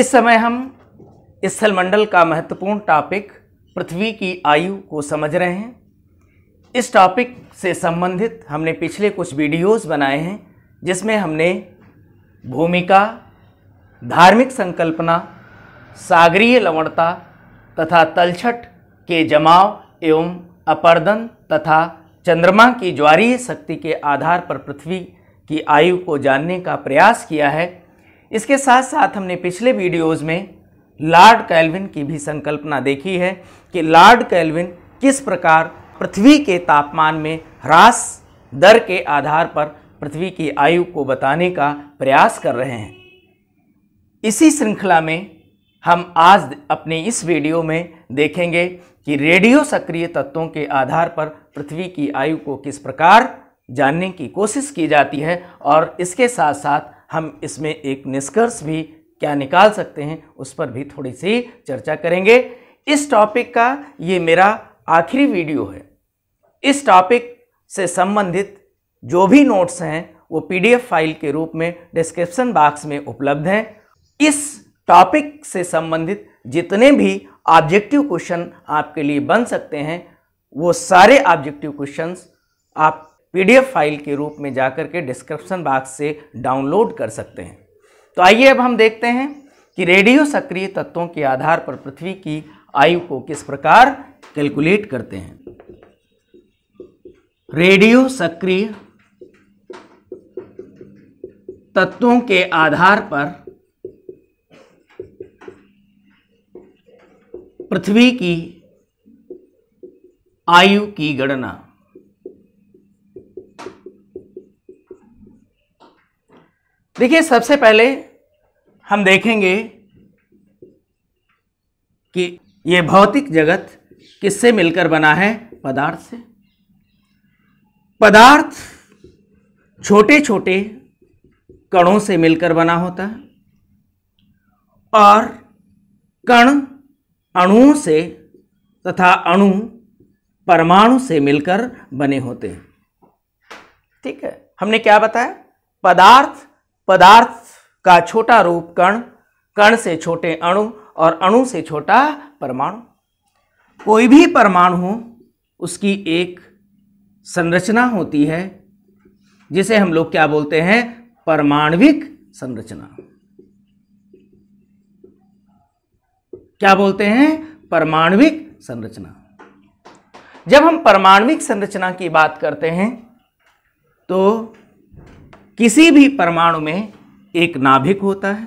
इस समय हम स्थलमंडल का महत्वपूर्ण टॉपिक पृथ्वी की आयु को समझ रहे हैं इस टॉपिक से संबंधित हमने पिछले कुछ वीडियोस बनाए हैं जिसमें हमने भूमिका धार्मिक संकल्पना सागरीय लवणता तथा तलछट के जमाव एवं अपर्दन तथा चंद्रमा की ज्वारीय शक्ति के आधार पर पृथ्वी की आयु को जानने का प्रयास किया है इसके साथ साथ हमने पिछले वीडियोज़ में लॉर्ड कैल्विन की भी संकल्पना देखी है कि लॉर्ड कैल्विन किस प्रकार पृथ्वी के तापमान में ह्रास दर के आधार पर पृथ्वी की आयु को बताने का प्रयास कर रहे हैं इसी श्रृंखला में हम आज अपने इस वीडियो में देखेंगे कि रेडियो सक्रिय तत्वों के आधार पर पृथ्वी की आयु को किस प्रकार जानने की कोशिश की जाती है और इसके साथ साथ हम इसमें एक निष्कर्ष भी क्या निकाल सकते हैं उस पर भी थोड़ी सी चर्चा करेंगे इस टॉपिक का ये मेरा आखिरी वीडियो है इस टॉपिक से संबंधित जो भी नोट्स हैं वो पीडीएफ फाइल के रूप में डिस्क्रिप्शन बॉक्स में उपलब्ध हैं इस टॉपिक से संबंधित जितने भी ऑब्जेक्टिव क्वेश्चन आपके लिए बन सकते हैं वो सारे ऑब्जेक्टिव क्वेश्चंस आप पीडीएफ फाइल के रूप में जाकर के डिस्क्रिप्शन बॉक्स से डाउनलोड कर सकते हैं तो आइए अब हम देखते हैं कि रेडियो सक्रिय तत्वों के आधार पर पृथ्वी की आयु को किस प्रकार कैलकुलेट करते हैं रेडियो सक्रिय तत्वों के आधार पर पृथ्वी की आयु की गणना देखिए सबसे पहले हम देखेंगे कि ये भौतिक जगत किससे मिलकर बना है पदार्थ से पदार्थ छोटे छोटे कणों से मिलकर बना होता है और कण अणुओं से तथा अणु परमाणु से मिलकर बने होते हैं ठीक है हमने क्या बताया पदार्थ पदार्थ का छोटा रूप कण कण से छोटे अणु और अणु से छोटा परमाणु कोई भी परमाणु हो उसकी एक संरचना होती है जिसे हम लोग क्या बोलते हैं परमाणविक संरचना क्या बोलते हैं परमाणविक संरचना जब हम परमाणविक संरचना की बात करते हैं तो किसी भी परमाणु में एक नाभिक होता है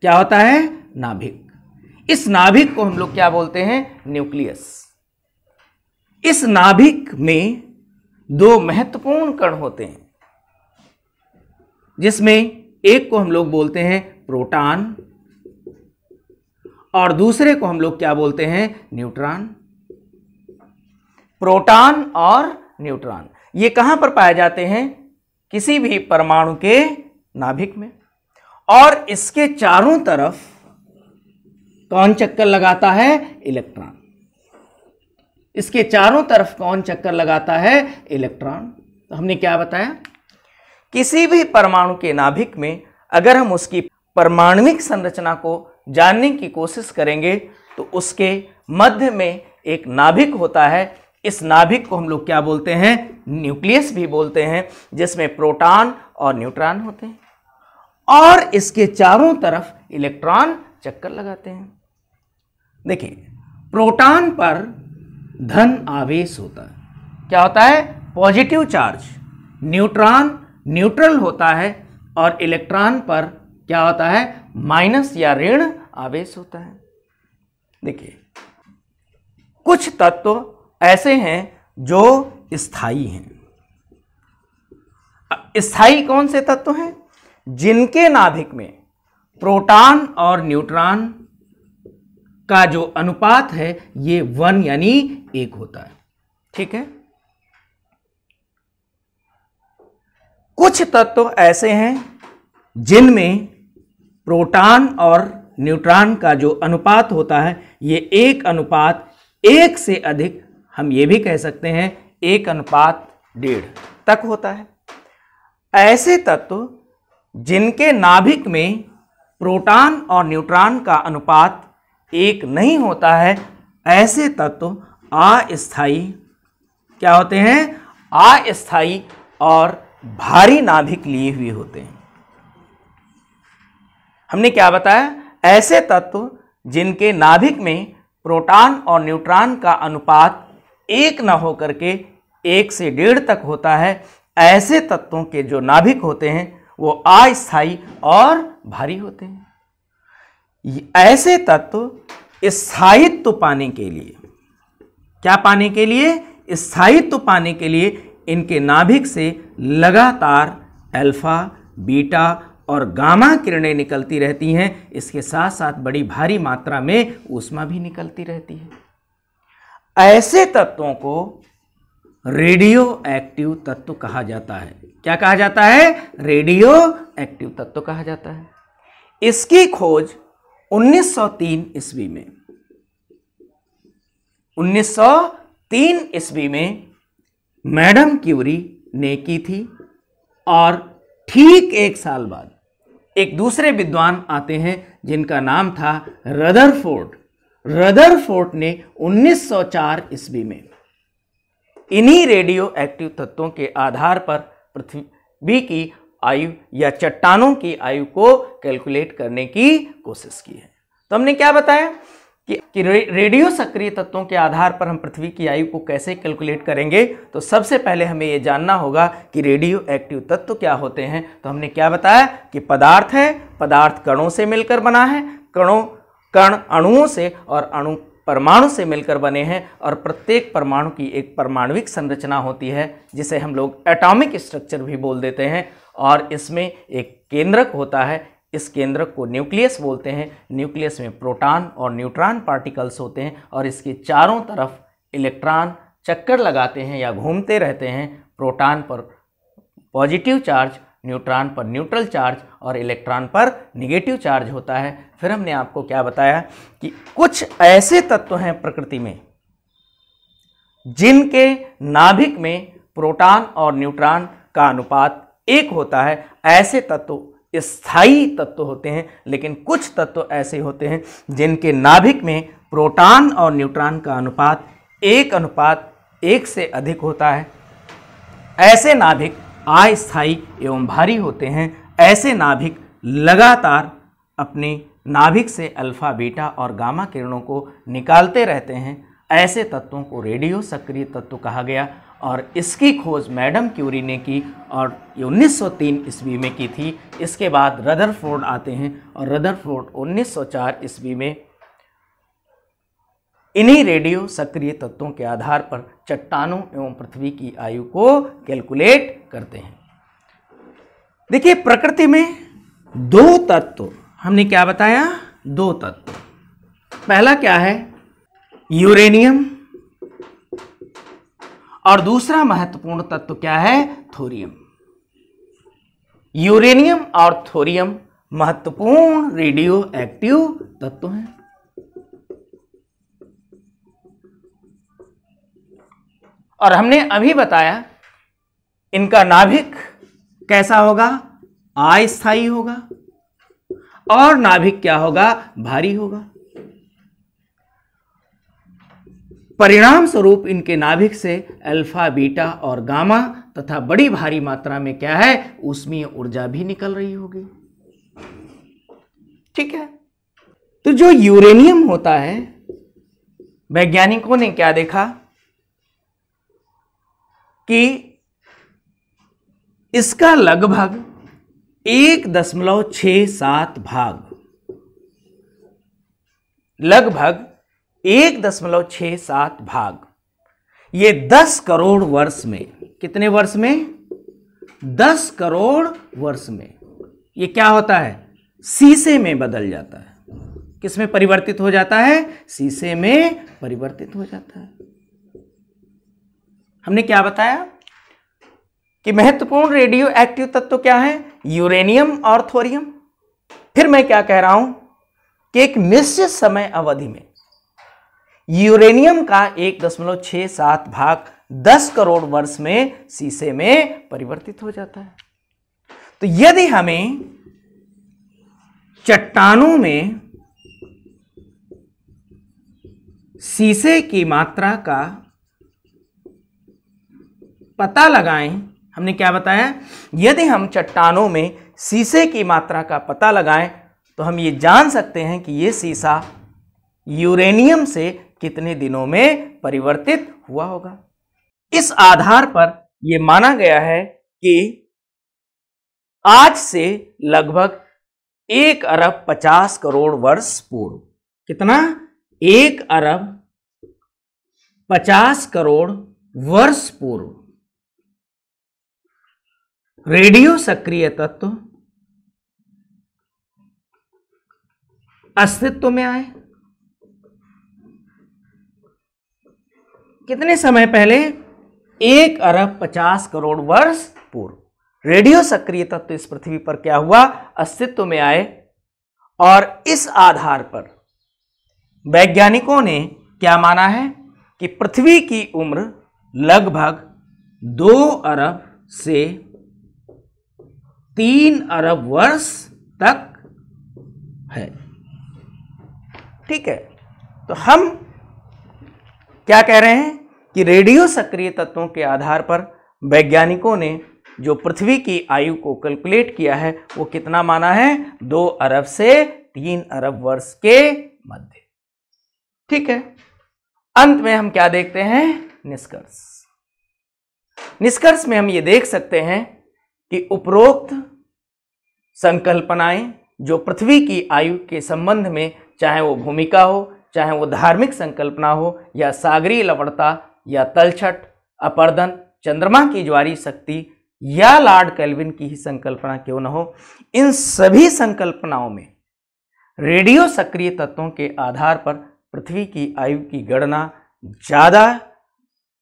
क्या होता है नाभिक इस नाभिक को हम लोग क्या बोलते हैं न्यूक्लियस इस नाभिक में दो महत्वपूर्ण कण होते हैं जिसमें एक को हम लोग बोलते हैं प्रोटॉन और दूसरे को हम लोग क्या बोलते हैं न्यूट्रॉन प्रोटॉन और न्यूट्रॉन ये कहां पर पाए जाते हैं किसी भी परमाणु के नाभिक में और इसके चारों तरफ कौन चक्कर लगाता है इलेक्ट्रॉन इसके चारों तरफ कौन चक्कर लगाता है इलेक्ट्रॉन तो हमने क्या बताया किसी भी परमाणु के नाभिक में अगर हम उसकी परमाणुिक संरचना को जानने की कोशिश करेंगे तो उसके मध्य में एक नाभिक होता है इस नाभिक को हम लोग क्या बोलते हैं न्यूक्लियस भी बोलते हैं जिसमें प्रोटॉन और न्यूट्रॉन होते हैं और इसके चारों तरफ इलेक्ट्रॉन चक्कर लगाते हैं देखिए प्रोटॉन पर धन आवेश होता है क्या होता है पॉजिटिव चार्ज न्यूट्रॉन न्यूट्रल होता है और इलेक्ट्रॉन पर क्या होता है माइनस या ऋण आवेश होता है देखिए कुछ तत्व ऐसे हैं जो स्थाई हैं स्थाई कौन से तत्व हैं जिनके नाभिक में प्रोटॉन और न्यूट्रॉन का जो अनुपात है ये वन यानी एक होता है ठीक है कुछ तत्व ऐसे हैं जिनमें प्रोटॉन और न्यूट्रॉन का जो अनुपात होता है ये एक अनुपात एक से अधिक हम ये भी कह सकते हैं एक अनुपात डेढ़ तक होता है ऐसे तत्व जिनके नाभिक में प्रोटॉन और न्यूट्रॉन का अनुपात एक नहीं होता है ऐसे तत्व अस्थाई क्या होते हैं अस्थाई और भारी नाभिक लिए हुए होते हैं हमने क्या बताया ऐसे तत्व जिनके नाभिक में प्रोटॉन और न्यूट्रॉन का अनुपात एक ना होकर के एक से डेढ़ तक होता है ऐसे तत्वों के जो नाभिक होते हैं वो अस्थायी और भारी होते हैं ऐसे तत्व स्थायित्व पाने के लिए क्या पाने के लिए स्थायित्व पाने के लिए इनके नाभिक से लगातार अल्फा बीटा और गामा किरणें निकलती रहती हैं इसके साथ साथ बड़ी भारी मात्रा में ऊष्मा भी निकलती रहती है ऐसे तत्वों को रेडियो एक्टिव तत्व कहा जाता है क्या कहा जाता है रेडियो एक्टिव तत्व कहा जाता है इसकी खोज 1903 ईस्वी में 1903 ईस्वी में मैडम क्यूरी ने की थी और ठीक एक साल बाद एक दूसरे विद्वान आते हैं जिनका नाम था रदरफोर्ड रदरफोर्ड ने 1904 ईस्वी में इन्हीं रेडियो एक्टिव तत्वों के आधार पर पृथ्वी की आयु या चट्टानों की आयु को कैलकुलेट करने की कोशिश की है तो हमने क्या बताया कि, कि रे, रेडियो सक्रिय तत्वों के आधार पर हम पृथ्वी की आयु को कैसे कैलकुलेट करेंगे तो सबसे पहले हमें यह जानना होगा कि रेडियो एक्टिव तत्व क्या होते हैं तो हमने क्या बताया कि पदार्थ है पदार्थ कणों से मिलकर बना है कणों कण अणुओं से और अणु परमाणु से मिलकर बने हैं और प्रत्येक परमाणु की एक परमाणुविक संरचना होती है जिसे हम लोग एटॉमिक स्ट्रक्चर भी बोल देते हैं और इसमें एक केंद्रक होता है इस केंद्रक को न्यूक्लियस बोलते हैं न्यूक्लियस में प्रोटॉन और न्यूट्रॉन पार्टिकल्स होते हैं और इसके चारों तरफ इलेक्ट्रॉन चक्कर लगाते हैं या घूमते रहते हैं प्रोटॉन पर पॉजिटिव चार्ज न्यूट्रॉन पर न्यूट्रल चार्ज और इलेक्ट्रॉन पर निगेटिव चार्ज होता है फिर हमने आपको क्या बताया कि कुछ ऐसे तत्व हैं प्रकृति में जिनके नाभिक में प्रोटॉन और न्यूट्रॉन का अनुपात एक होता है ऐसे तत्व स्थायी तत्व होते हैं लेकिन कुछ तत्व ऐसे होते हैं जिनके नाभिक में प्रोटॉन और न्यूट्रॉन का अनुपात एक अनुपात एक से अधिक होता है ऐसे नाभिक अस्थायी एवं भारी होते हैं ऐसे नाभिक लगातार अपने नाभिक से अल्फा बीटा और गामा किरणों को निकालते रहते हैं ऐसे तत्वों को रेडियो सक्रिय तत्व कहा गया और इसकी खोज मैडम क्यूरी ने की और ये 1903 ईस्वी में की थी इसके बाद रदरफोर्ड आते हैं और रदरफोर्ड 1904 ईस्वी में इन्हीं रेडियो सक्रिय तत्वों के आधार पर चट्टानों एवं पृथ्वी की आयु को कैलकुलेट करते हैं देखिए प्रकृति में दो तत्व हमने क्या बताया दो तत्व पहला क्या है यूरेनियम और दूसरा महत्वपूर्ण तत्व क्या है थोरियम यूरेनियम और थोरियम महत्वपूर्ण रेडियो एक्टिव तत्व हैं और हमने अभी बताया इनका नाभिक कैसा होगा अस्थाई होगा और नाभिक क्या होगा भारी होगा परिणाम स्वरूप इनके नाभिक से अल्फा बीटा और गामा तथा बड़ी भारी मात्रा में क्या है उसमें ऊर्जा भी निकल रही होगी ठीक है तो जो यूरेनियम होता है वैज्ञानिकों ने क्या देखा कि इसका लगभग एक दशमलव छ सात भाग लगभग एक दशमलव छ सात भाग ये दस करोड़ वर्ष में कितने वर्ष में दस करोड़ वर्ष में ये क्या होता है शीशे में बदल जाता है किसमें परिवर्तित हो जाता है शीशे में परिवर्तित हो जाता है हमने क्या बताया कि महत्वपूर्ण रेडियो एक्टिव तत्व क्या है यूरेनियम और थोरियम फिर मैं क्या कह रहा हूं कि एक निश्चित समय अवधि में यूरेनियम का एक दशमलव छह सात भाग दस करोड़ वर्ष में शीशे में परिवर्तित हो जाता है तो यदि हमें चट्टानों में शीशे की मात्रा का पता लगाएं हमने क्या बताया यदि हम चट्टानों में शीशे की मात्रा का पता लगाएं तो हम ये जान सकते हैं कि ये शीशा यूरेनियम से कितने दिनों में परिवर्तित हुआ होगा इस आधार पर यह माना गया है कि आज से लगभग एक अरब पचास करोड़ वर्ष पूर्व कितना एक अरब पचास करोड़ वर्ष पूर्व रेडियो सक्रिय तत्व अस्तित्व में आए कितने समय पहले एक अरब पचास करोड़ वर्ष पूर्व रेडियो सक्रिय तत्व इस पृथ्वी पर क्या हुआ अस्तित्व में आए और इस आधार पर वैज्ञानिकों ने क्या माना है कि पृथ्वी की उम्र लगभग दो अरब से तीन अरब वर्ष तक है ठीक है तो हम क्या कह रहे हैं कि रेडियो सक्रिय तत्वों के आधार पर वैज्ञानिकों ने जो पृथ्वी की आयु को कैलकुलेट किया है वो कितना माना है दो अरब से तीन अरब वर्ष के मध्य ठीक है अंत में हम क्या देखते हैं निष्कर्ष निष्कर्ष में हम ये देख सकते हैं कि उपरोक्त संकल्पनाएं जो पृथ्वी की आयु के संबंध में चाहे वो भूमिका हो चाहे वो धार्मिक संकल्पना हो या सागरीय लवणता या तलछट अपर्दन चंद्रमा की ज्वारी शक्ति या लॉर्ड कैल्विन की ही संकल्पना क्यों न हो इन सभी संकल्पनाओं में रेडियो सक्रिय तत्वों के आधार पर पृथ्वी की आयु की गणना ज़्यादा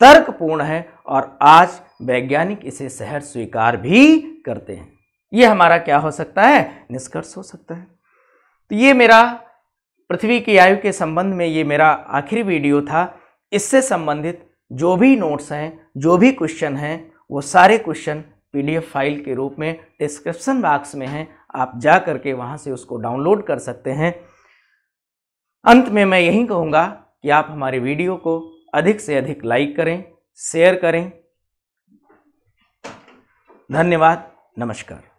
तर्कपूर्ण है और आज वैज्ञानिक इसे शहर स्वीकार भी करते हैं ये हमारा क्या हो सकता है निष्कर्ष हो सकता है तो ये मेरा पृथ्वी की आयु के संबंध में ये मेरा आखिरी वीडियो था इससे संबंधित जो भी नोट्स हैं जो भी क्वेश्चन हैं वो सारे क्वेश्चन पीडीएफ फाइल के रूप में डिस्क्रिप्सन बॉक्स में हैं आप जा करके वहाँ से उसको डाउनलोड कर सकते हैं अंत में मैं यही कहूँगा कि आप हमारे वीडियो को अधिक से अधिक लाइक करें शेयर करें धन्यवाद नमस्कार